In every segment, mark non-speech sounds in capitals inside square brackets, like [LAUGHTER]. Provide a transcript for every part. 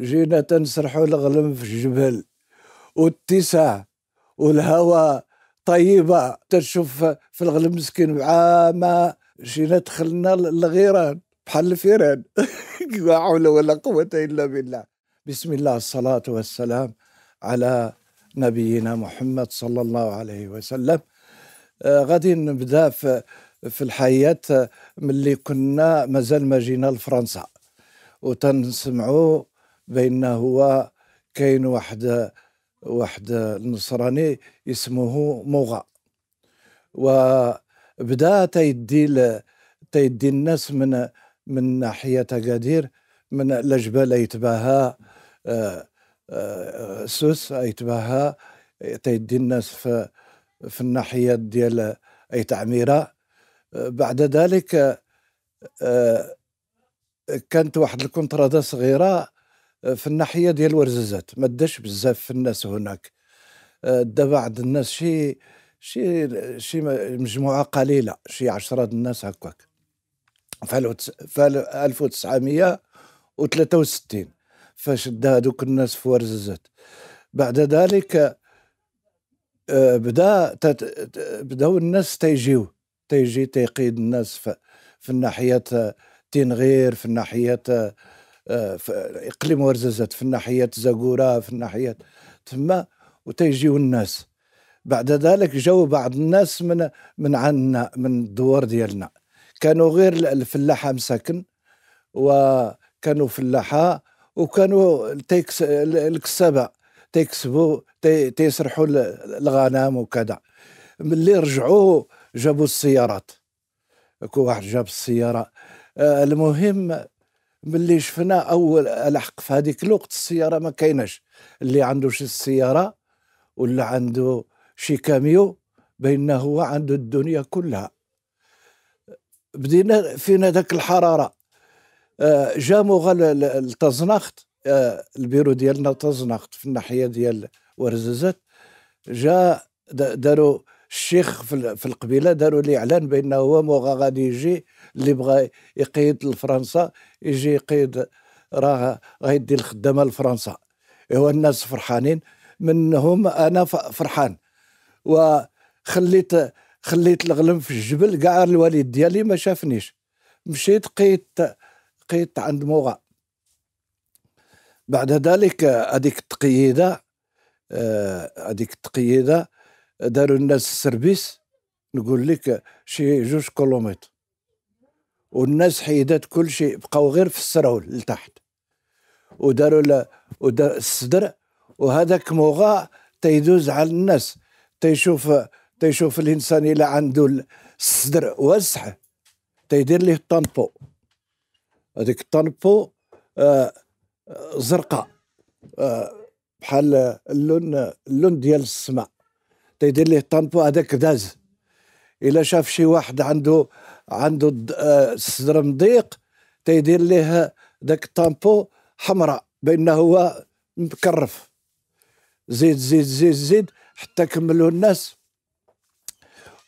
جينا تنسرحوا الغلم في الجبل والتسع والهواء طيبة تشوف في الغلم مسكين عامة جينا دخلنا للغيران بحال الفيران [LAUGHS] لا حول ولا قوة إلا بالله بسم الله الصلاة والسلام على نبينا محمد صلى الله عليه وسلم آه غادي نبدا في, في الحياة ملي كنا مازال ما جينا لفرنسا وتنسمعوا بأنه كاين واحد واحد النصراني اسمه موغا وبدا تيدي تيدي الناس من من ناحية أكادير من الجبال يتباها آه، آه، سوس يتباها تيدي الناس في في الناحية ديال أي تعميرة بعد ذلك آه، كانت واحد الكونترادا صغيرة آه، في الناحيه ديال ورزازات ما داش بزاف في الناس هناك آه، دابا عند الناس شي شي شي مجموعه قليله شي 10 الناس هكاك في 1963 فاش دا هذوك الناس في ورزازات بعد ذلك آه، بدا بداو الناس تيجيو تيجي تيقيد الناس في, في الناحيه تنغير في الناحيه آه، اقليم ورزازات في الناحيه زاكوره في الناحيه تما وتيجيو الناس بعد ذلك جاو بعض الناس من من عندنا من الدوار ديالنا كانوا غير الفلاحه مساكن وكانوا فلاحه وكانوا تيكس الكسابه تيكسبوا تي تيسرحوا الغنم وكذا ملي رجعوا جابوا السيارات كو واحد جاب السياره آه، المهم ملي شفنا اول الحق في هذيك الوقت السياره ما كايناش اللي عنده شي سياره ولا عنده شي كاميو بين هو عنده الدنيا كلها بدينا فينا ذاك الحراره آه، جا مغل التزنخت آه، البيرو ديالنا تزنخت في الناحيه ديال ورزازات جا داروا الشيخ في القبيله داروا لي اعلان بانه هو موغا غادي يجي اللي بغى يقيد لفرنسا يجي يقيد راه غيدي الخدامه لفرنسا هو الناس فرحانين منهم انا فرحان وخليت خليت الغلم في الجبل كاع الوالد ديالي ما شافنيش مشيت قيدت قيدت عند موغا بعد ذلك هذيك التقييده آه، هذيك التقييده داروا الناس السربيس نقول لك شي جوج كيلومتر والناس حيدات كل شيء بقاو غير في السراول لتحت وداروا ل... ودار الصدر وهذاك موغا تيدوز على الناس تيشوف تيشوف الانسان الى عنده الصدر واسع تيدير ليه الطنبو هذيك الطنبو آه،, آه زرقاء آه بحال اللون اللون ديال السماء تيدير ليه طامبو هذاك داز الا شاف شي واحد عنده عنده الصدر آه، مضيق تيدير ليه داك الطامبو حمراء بانه هو مكرف زيد زيد زيد زيد حتى كملوا الناس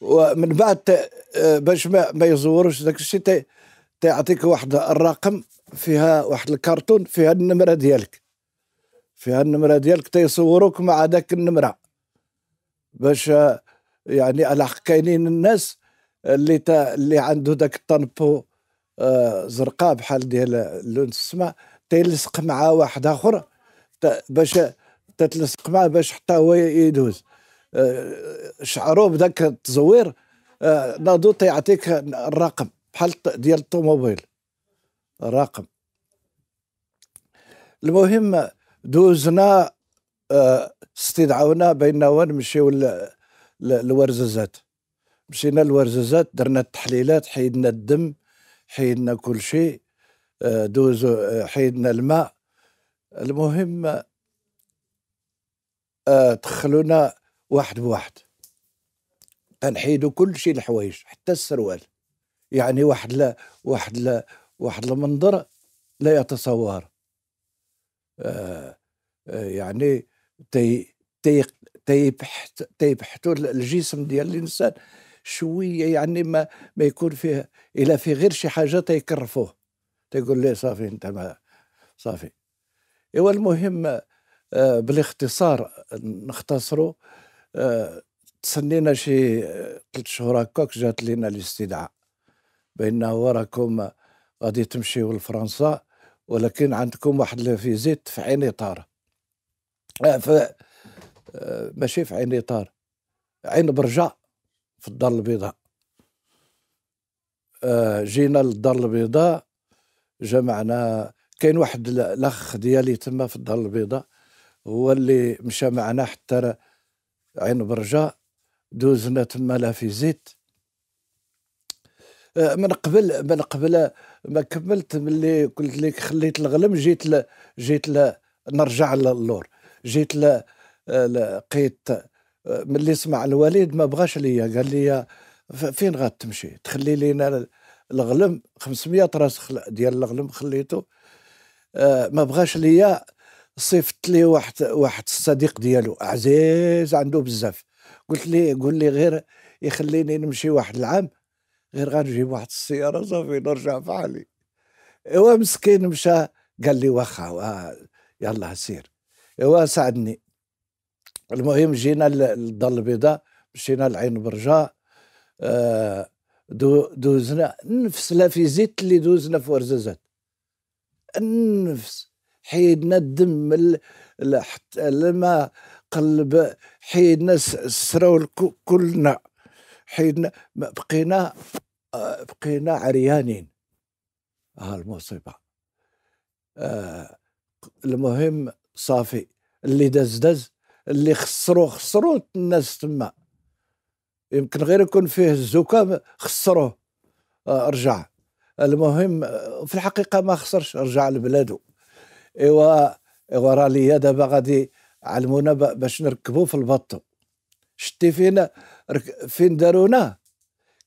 ومن بعد آه، باش ما, ما يزوروش داك الشيء تيعطيك واحد الرقم فيها واحد الكرتون فيها النمره ديالك فيها النمره ديالك تيصوروك مع داك النمره باش آه، يعني كاينين الناس اللي تا اللي عنده داك الطنبو آه، زرقاء بحال ديال لون السماء تيلصق مع واحد اخر باش تتلصق معاه باش حتى هو يدوز آه، شعرو بداك التزوير نادو ناضو تيعطيك الرقم بحال ديال الطوموبيل الرقم المهم دوزنا استدعونا بان نمشيو للورززات مشينا الورززات درنا التحليلات حيدنا الدم حيدنا كل شيء آه، دوزو آه، حيدنا الماء المهم آه، دخلونا واحد بواحد تنحيدوا كل شيء الحوايج حتى السروال يعني واحد لا واحد لا واحد المنظر لا يتصور يعني تي تي تيبحت تيبحثوا الجسم ديال الانسان شويه يعني ما ما يكون فيه الا في غير شي حاجه تيكرفوه تيقول لي صافي انت ما صافي ايوا المهم آه، بالاختصار نختصروا آه، تسنينا شي ثلاث آه، شهور هكاك جات لنا الاستدعاء بانه راكم غادي تمشيو لفرنسا ولكن عندكم واحد الفيزيت في عين اطاره آه، ف آه، ماشي في عين اطار عين برجع في الدار البيضاء آه، جينا للدار البيضاء جمعنا كاين واحد الاخ ديالي تما في الدار البيضاء هو اللي مشى معنا حتى عين برجة دوزنا تما لا فيزيت من قبل من قبل ما كملت ملي قلت لك خليت الغلم جيت ل جيت ل نرجع للور جيت آه، لقيت آه، ملي سمع الوالد ما بغاش ليا قال لي فين غتمشي تخلي لينا الغلم 500 راس ديال الغلم خليته آه، ما بغاش ليا صيفط لي واحد واحد الصديق ديالو عزيز عنده بزاف قلت لي قول لي غير يخليني نمشي واحد العام غير غنجيب واحد السياره صافي نرجع فحالي ايوا مسكين مشى قال لي واخا يلا سير ساعدني المهم جينا للدار البيضاء مشينا لعين برجاء آه دو دوزنا نفس لا فيزيت اللي دوزنا في ورزازات النفس حيدنا الدم حتى لما قلب حيدنا السرول كلنا حيدنا بقينا آه، بقينا عريانين ها المصيبه آه المهم صافي اللي داز داز اللي خسرو خسرو الناس تما يمكن غير يكون فيه الزكام خسروه آه، رجع المهم آه، في الحقيقه ما خسرش رجع لبلادو ايوا ايوا راه ليا دابا غادي علمونا باش نركبوا في البطو شتي فين فين دارونا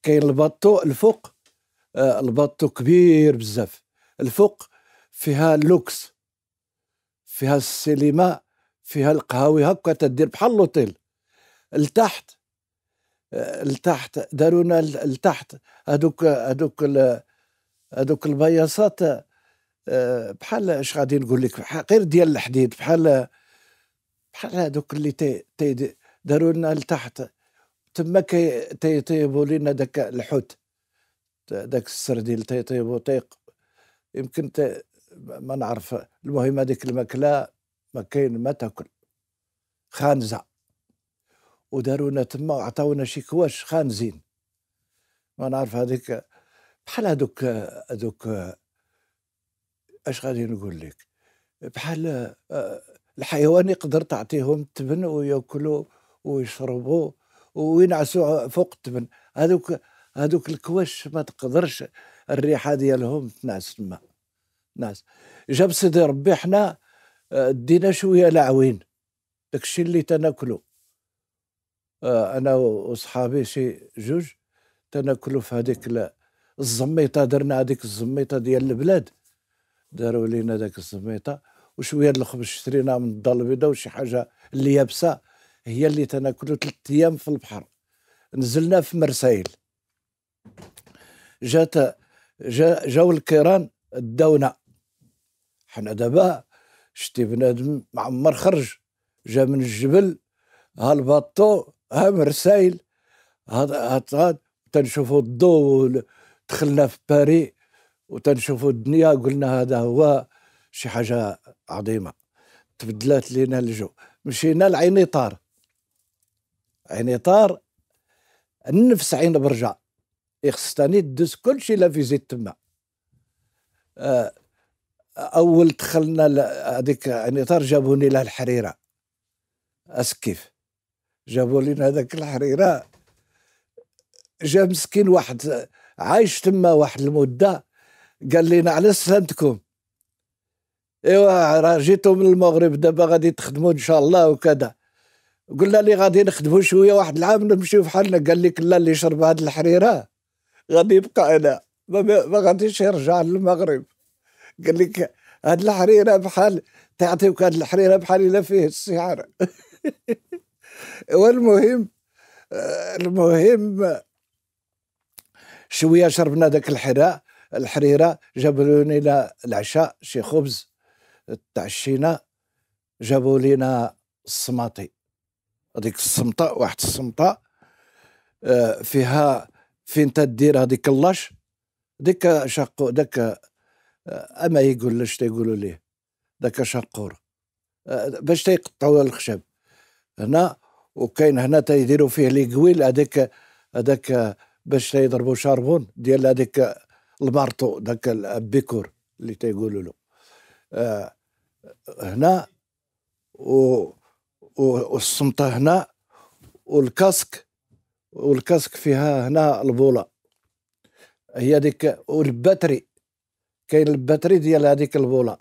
كاين البطو الفوق الباطو آه، البطو كبير بزاف الفوق فيها لوكس فيها السينما فيها القهاوي هكا تدير بحال لوطيل لتحت لتحت دارونا لتحت هذوك هذوك هذوك البياصات آه، بحال اش غادي نقول لك غير ديال الحديد بحال بحال هذوك اللي تي تي داروا لنا لتحت تما تيطيبوا لنا داك الحوت داك تي تيطيبوا تيق يمكن ما نعرف المهم هذيك الماكله ما كاين ما تاكل خانزه ودارونا تما وعطاونا شي كواش خانزين ما نعرف هذيك بحال هذوك هذوك اش غادي نقول لك بحال آه، الحيوان يقدر تعطيهم التبن وياكلوا ويشربوا وينعسوا فوق التبن هذوك هذوك الكواش ما تقدرش الريحه ديالهم تنعس الماء ناس جاب سيدي ربي حنا آه، دينا شويه لعوين داكشي اللي تناكلو آه، انا وصحابي شي جوج تناكلو في هذيك الزميطه درنا هذيك الزميطه ديال البلاد داروا لينا داك الزميطه وشويه الخبز شريناه من الدار البيضاء وشي حاجه اللي يابسه هي اللي تناكلو ثلاث ايام في البحر نزلنا في مرسايل جات جا جاو الكيران داونا حنا دابا شتي بنادم معمر خرج جا من الجبل ها الباطو ها مرسايل ها تنشوفوا الضو دخلنا في باري وتنشوفوا الدنيا قلنا هذا هو شي حاجه عظيمه تبدلات لينا الجو مشينا عين طار النفس عين برجع يخص تاني دوز كلشي لا فيزيت تما آه اول دخلنا هذيك يعني طار جابوني لها الحريره اسكيف جابوا لنا هذاك الحريره جا مسكين واحد عايش تما واحد المده قال لنا على سلامتكم ايوا راه جيتو من المغرب دابا غادي تخدموا ان شاء الله وكذا قلنا لي غادي نخدموا شويه واحد العام نمشيو بحالنا قال لك لا اللي شرب هاد الحريره غادي يبقى هنا ما غاديش يرجع للمغرب قال لك هاد الحريره بحال تعطيك هاد الحريره بحال الا فيه السعر والمهم آه، المهم شويه شربنا ذاك الحراء الحريره جابوا لنا العشاء شي خبز تعشينا جابوا لنا الصماطي هذيك الصمطه واحد الصمطه آه، فيها فين تدير هذيك اللاش ديك شقو داك اما يقول يقولش تيقولوا ليه ذاك شقور باش تيقطعوا الخشب هنا وكاين هنا تيديروا فيه لي قويل هذاك هذاك باش تيضربوا شاربون ديال هذاك المارطو ذاك البيكور اللي تيقولوا له هنا و والصمتة هنا والكاسك والكاسك فيها هنا البوله هي ديك والباتري كاين الباتري ديال هذيك البوله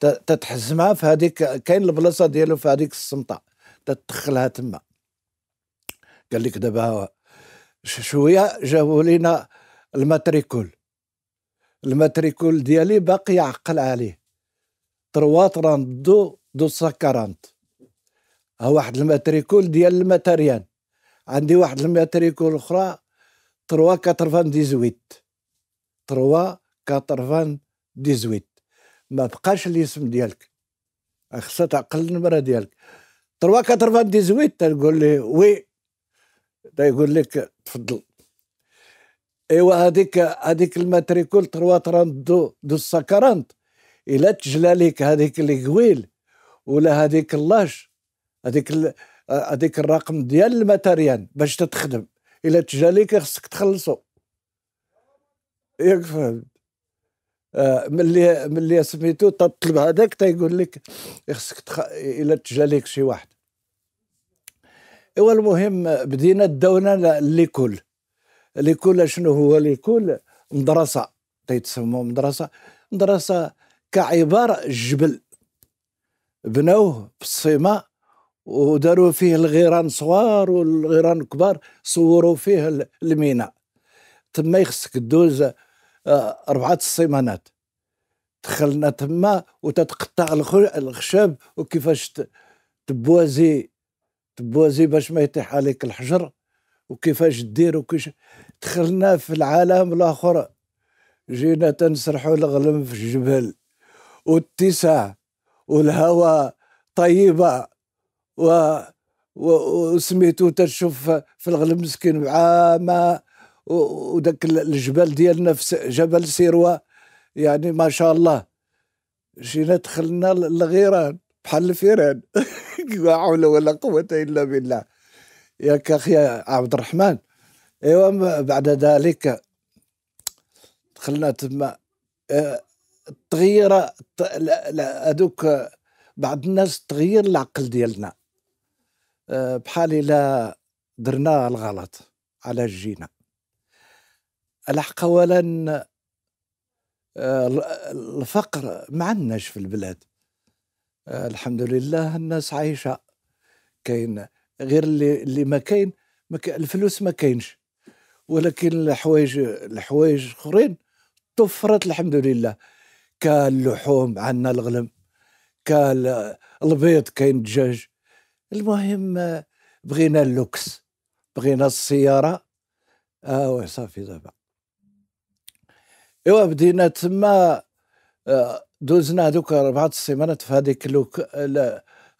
تتحزمها في هذيك كاين البلاصه ديالو في هذيك السمطه تتدخلها تما قال لك دابا شويه جابوا لينا الماتريكول الماتريكول ديالي باقي عقل عليه تروا تران دو دو ساكارانت ها واحد الماتريكول ديال الماتريان عندي واحد الماتريكول اخرى تروا كاترفان ديزويت تروا كاترفان ديزويت ما بقاش الاسم ديالك خصها تعقل النمره ديالك تروا كاترفان ديزويت تقول لي وي تيقول لك تفضل ايوا هذيك هذيك الماتريكول تروا تران دو دو ساكارانت الا تجلى لك هذيك الكويل ولا هذيك اللاش هذيك هذيك الرقم ديال الماتريان باش تتخدم الا تجلى لك خصك تخلصو ياك فهمت آه، ملي ملي سميتو تطلب هذاك تيقول لك إيه، خصك تخ... الا تجاليك شي واحد ايوا المهم بدينا داونا ليكول ليكول شنو هو ليكول مدرسه تيتسموا مدرسه مدرسه كعباره جبل بنوه بالصيمه وداروا فيه الغيران صغار والغيران كبار صوروا فيه الميناء تما يخصك دوز أربعة السيمانات دخلنا تما وتتقطع الخشب وكيفاش تبوازي تبوازي باش ما يطيح عليك الحجر وكيفاش دير وكيفاش دخلنا في العالم الاخر جينا تنسرحوا الغلم في الجبل والتسع والهواء طيبه و وسميتو تشوف في الغلم مسكين مع ما وداك الجبل ديالنا في جبل سيروا يعني ما شاء الله جينا دخلنا للغيران بحال الفيران [LAUGHS] لا حول ولا قوه الا بالله ياك اخي عبد الرحمن ايوا بعد ذلك دخلنا تما تغير هذوك بعض الناس تغير العقل ديالنا بحال الا درنا الغلط على جينا الحق اولا آه، الفقر ما عندناش في البلاد آه، الحمد لله الناس عايشه كاين غير اللي اللي ما كاين الفلوس ما كاينش ولكن الحوايج الحوايج اخرين توفرت الحمد لله اللحوم عندنا الغلم البيض كاين الدجاج المهم آه، بغينا اللوكس بغينا السياره اه صافي دابا ايوا بدينا تما آه، دوزنا هذوك اربعة السيمانات في هذيك لوك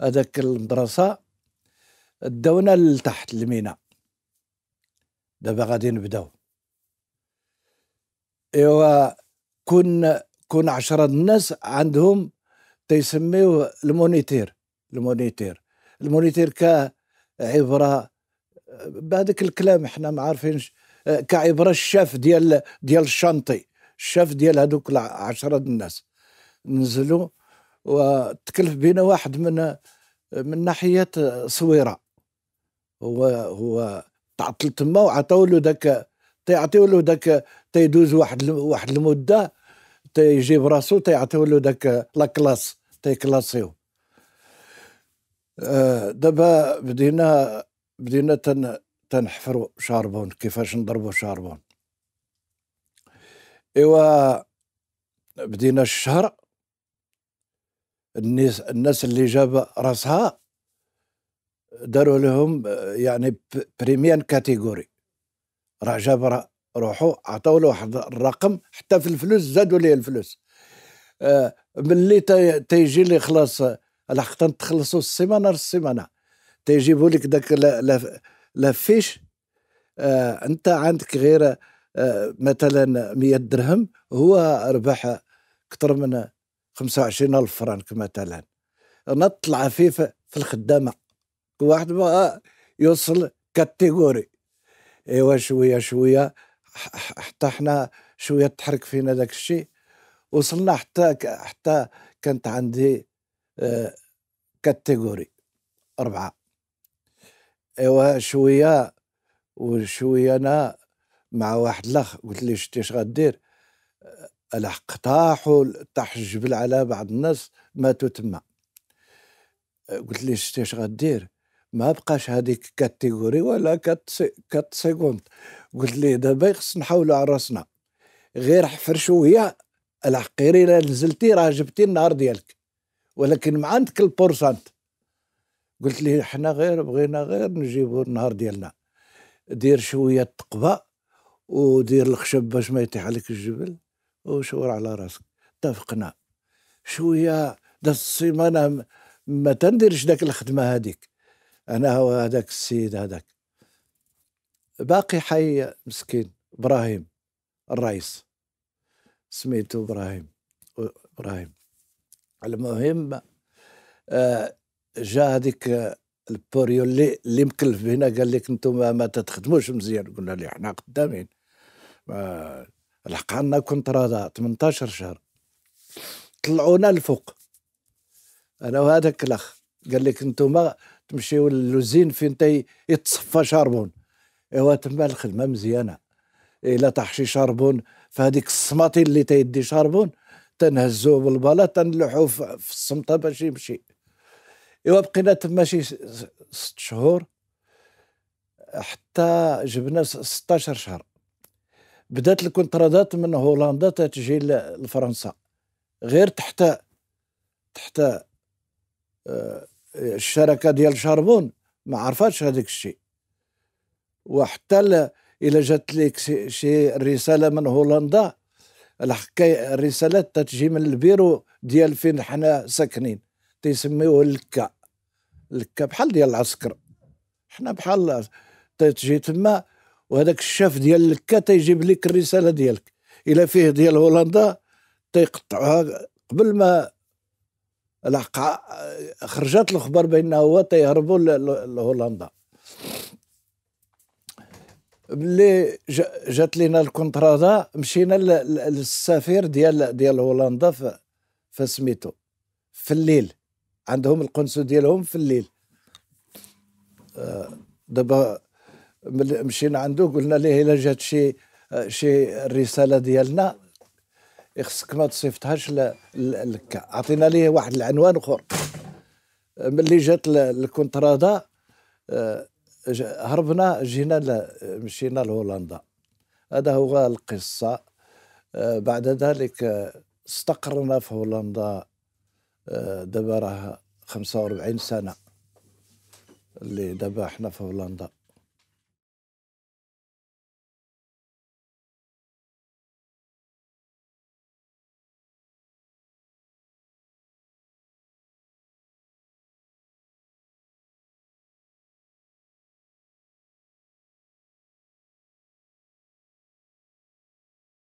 هذاك المدرسة داونا لتحت الميناء دابا غادي نبداو ايوا كون كون عشرة الناس عندهم تيسميوه المونيتير المونيتير المونيتير كعبرة آه، بهذاك الكلام احنا ما عارفينش آه، كعبرة الشاف ديال ديال الشنطي الشاف ديال هذوك العشرة الناس نزلوا وتكلف بينا واحد من من ناحية صويرة هو هو تعطل تما وعطاو له ذاك تيعطيو له ذاك تيدوز واحد واحد المده تيجيب راسو تيعطيو له ذاك لا كلاس تيكلاسيو آه، دابا بدينا بدينا تن تنحفروا شاربون كيفاش نضربوا شاربون ايوا بدينا الشهر الناس الناس اللي جاب راسها داروا لهم يعني بريميان كاتيجوري راه جاب روحو عطاو له واحد الرقم حتى في الفلوس زادوا ليه الفلوس آه، ملي تيجي لي خلاص لحقت تخلصوا السيمانه السيمانه تيجيبوا لك داك لافيش فيش آه، انت عندك غير آه، مثلا 100 درهم هو ربح اكثر من 25 الف فرنك مثلا نطلع فيه في الخدامه واحد بغى يوصل كاتيجوري ايوا شويه شويه حتى حنا شويه تحرك فينا داك الشيء وصلنا حتى حتى كانت عندي آه، كاتيجوري أربعة إيوا شوية وشوية أنا مع واحد الاخ قلت له شتي اش غدير أه، الحق طاحوا طاح الجبل على بعض الناس ماتوا تما أه، قلت له شتي اش غدير ما بقاش هذيك كاتيغوري ولا كات سيكوند قلت له دابا خص نحاولوا على راسنا غير حفر شويه الحقيري الا نزلتي راه جبتي النهار ديالك ولكن مع عندك البورسانت قلت له حنا غير بغينا غير نجيبوا النهار ديالنا دير شويه تقبه ودير الخشب باش ما يطيح عليك الجبل وشور على راسك اتفقنا شويه دازت السيمانه ما تنديرش داك الخدمه هذيك انا هو هذاك السيد هذاك باقي حي مسكين ابراهيم الرئيس سميتو ابراهيم ابراهيم المهم آه، جا هذيك البوريو اللي اللي مكلف بهنا قال لك انتم ما, تخدموش مزيان قلنا له حنا قدامين لحقنا كونترا 18 شهر طلعونا لفوق انا وهذاك الاخ قال لك انتم تمشيو للوزين فين تي يتصفى شاربون ايوا تما الخدمه مزيانه الا إيه، طاح شي شاربون فهذيك الصماطي اللي تيدي شاربون تنهزوه بالبلا تنلوحو في السمطه باش يمشي ايوا بقينا تما شي ست شهور حتى جبنا 16 شهر بدات الكونترادات من هولندا تجي لفرنسا غير تحت تحت آه، الشركه ديال شاربون ما عرفاتش هذاك الشيء وحتى الا جات لك شي رساله من هولندا الحكايه الرسالات تتجي من البيرو ديال فين حنا ساكنين تيسميوه الكا الكا بحال ديال العسكر حنا بحال تتجي تما وهذاك الشاف ديال الكا تيجيب لك الرساله ديالك الا فيه ديال هولندا تيقطعها قبل ما الحق خرجت الاخبار بان هو تيهربوا لهولندا ملي جات لينا الكونترادا مشينا للسفير ديال ديال هولندا فسميتو في الليل عندهم القنصل ديالهم في الليل آه، دابا مشينا عنده قلنا ليه الا جات شي شي الرساله ديالنا خصك ما تصيفطهاش لكا عطينا ليه واحد العنوان اخر ملي جات الكونترادا آه، هربنا جينا مشينا لهولندا هذا هو القصه آه، بعد ذلك آه، استقرنا في هولندا دابا راه 45 سنه اللي دابا حنا في هولندا